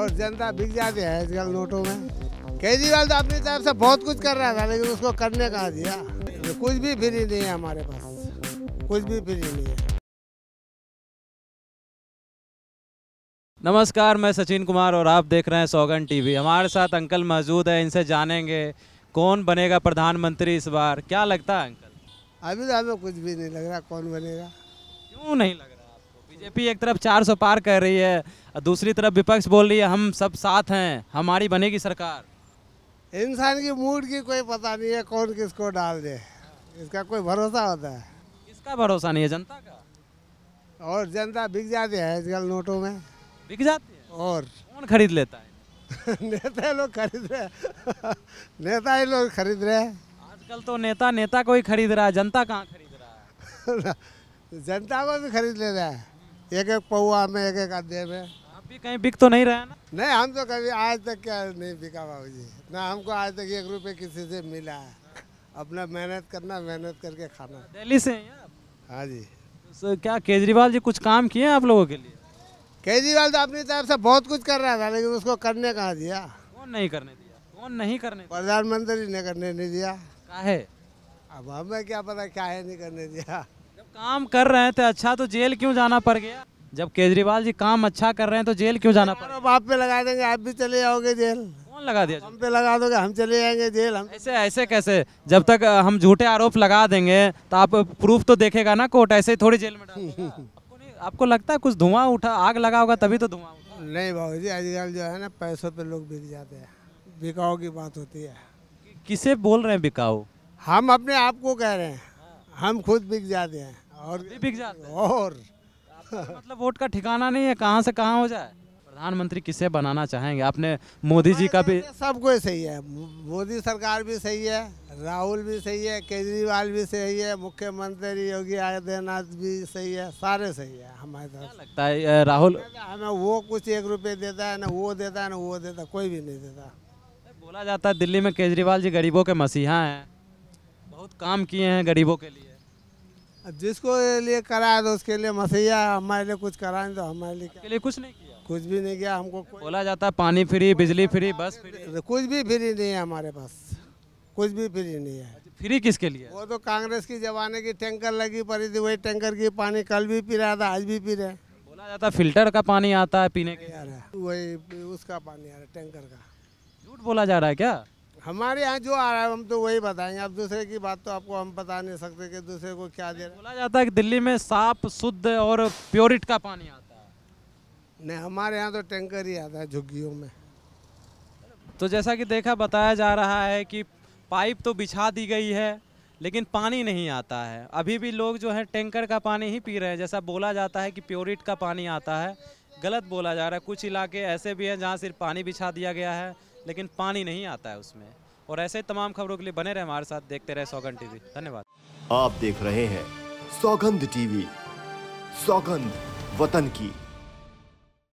और जनता बिक जाती है आजकल नोटों में केजरीवाल तो अपनी तरफ से बहुत कुछ कर रहा था लेकिन उसको करने का दिया तो कुछ भी फ्री नहीं है हमारे पास कुछ भी फ्री नहीं है नमस्कार मैं सचिन कुमार और आप देख रहे हैं सौगन टीवी हमारे साथ अंकल मौजूद है इनसे जानेंगे कौन बनेगा प्रधानमंत्री इस बार क्या लगता है अंकल अभी तो हमें कुछ भी नहीं लग रहा कौन बनेगा क्यों नहीं लग बीजेपी एक तरफ 400 पार कर रही है दूसरी तरफ विपक्ष बोल रही है हम सब साथ हैं हमारी बनेगी सरकार इंसान की मूड की कोई पता नहीं है कौन किसको डाल दे इसका कोई भरोसा होता है किसका भरोसा नहीं है जनता का और जनता बिक जाती है आजकल नोटों में बिक जाती है और कौन खरीद लेता है नेता लोग खरीद रहे नेता ही लोग खरीद रहे आजकल तो नेता नेता को ही खरीद रहा है जनता कहाँ खरीद रहा है जनता को भी खरीद ले रहा है एक एक पौआ में एक एक आधे में आप भी कहीं बिक तो नहीं रहा ना नहीं हम तो कभी आज तक क्या नहीं बिका बाबू जी ना हमको आज तक एक रुपये किसी से मिला है अपना मेहनत करना मेहनत करके खाना दिल्ली से हाँ जी तो क्या केजरीवाल जी कुछ काम किए हैं आप लोगों के लिए केजरीवाल तो अपनी तरफ से बहुत कुछ कर रहा था लेकिन उसको करने कहा दिया कौन नहीं करने दिया कौन नहीं करने प्रधानमंत्री ने करने नहीं दिया है? अब हमें क्या पता क्या है नहीं करने दिया काम कर रहे थे अच्छा तो जेल क्यों जाना पड़ गया जब केजरीवाल जी काम अच्छा कर रहे हैं तो जेल क्यों जाना पड़ रहा आप पे लगा देंगे आप भी चले जाओगे जेल कौन लगा दिया हम पे लगा दोगे हम चले जाएंगे जेल हम ऐसे ऐसे कैसे जब तक हम झूठे आरोप लगा देंगे तो आप प्रूफ तो देखेगा ना कोर्ट ऐसे ही थोड़ी जेल में आपको, लगता है कुछ धुआं उठा आग लगा होगा तभी तो धुआं नहीं भाव जी आजकल जो है ना पैसों पे लोग बिक जाते हैं बिकाओ की बात होती है किसे बोल रहे हैं बिकाऊ हम अपने आप को कह रहे हैं हाँ। हम खुद बिक जाते हैं और भी बिक जाते हैं। और तो मतलब वोट का ठिकाना नहीं है कहाँ से कहाँ हो जाए प्रधानमंत्री किसे बनाना चाहेंगे आपने मोदी जी का भी सबको सही है मोदी सरकार भी सही है राहुल भी सही है केजरीवाल भी सही है मुख्यमंत्री योगी आदित्यनाथ भी सही है सारे सही है हमारे तरफ लगता है राहुल तो, हमें वो कुछ एक रुपये देता है ना वो देता है ना वो देता कोई भी नहीं देता बोला जाता है दिल्ली में केजरीवाल जी गरीबों के मसीहा हैं बहुत काम किए हैं गरीबों के लिए जिसको लिए कराया तो उसके लिए मसैया हमारे लिए कुछ कराए तो हमारे लिए के लिए कुछ नहीं किया कुछ भी नहीं किया हमको बोला जाता है पानी फ्री बिजली फ्री बस फ्री कुछ भी फ्री नहीं है हमारे पास कुछ भी फ्री नहीं है अच्छा, फ्री किसके लिए वो तो कांग्रेस की जमाने की टैंकर लगी पड़ी थी वही टैंकर की पानी कल भी पी रहा था आज भी पी रहे बोला जाता फिल्टर का पानी आता है पीने के वही उसका पानी आ रहा है टैंकर का झूठ बोला जा रहा है क्या हमारे यहाँ जो आ रहा है हम तो वही बताएंगे अब दूसरे की बात तो आपको हम बता नहीं सकते कि दूसरे को क्या दे रहा बोला जाता है कि दिल्ली में साफ शुद्ध और प्योरिट का पानी आता है नहीं हमारे यहाँ तो टैंकर ही आता है झुग्गियों में तो जैसा कि देखा बताया जा रहा है कि पाइप तो बिछा दी गई है लेकिन पानी नहीं आता है अभी भी लोग जो है टैंकर का पानी ही पी रहे हैं जैसा बोला जाता है कि प्योरिट का पानी आता है गलत बोला जा रहा है कुछ इलाके ऐसे भी हैं जहाँ सिर्फ पानी बिछा दिया गया है लेकिन पानी नहीं आता है उसमें और ऐसे तमाम खबरों के लिए बने रहे हमारे साथ देखते रहे सौगंध टीवी धन्यवाद आप देख रहे हैं सौगंध टीवी सौगंध वतन की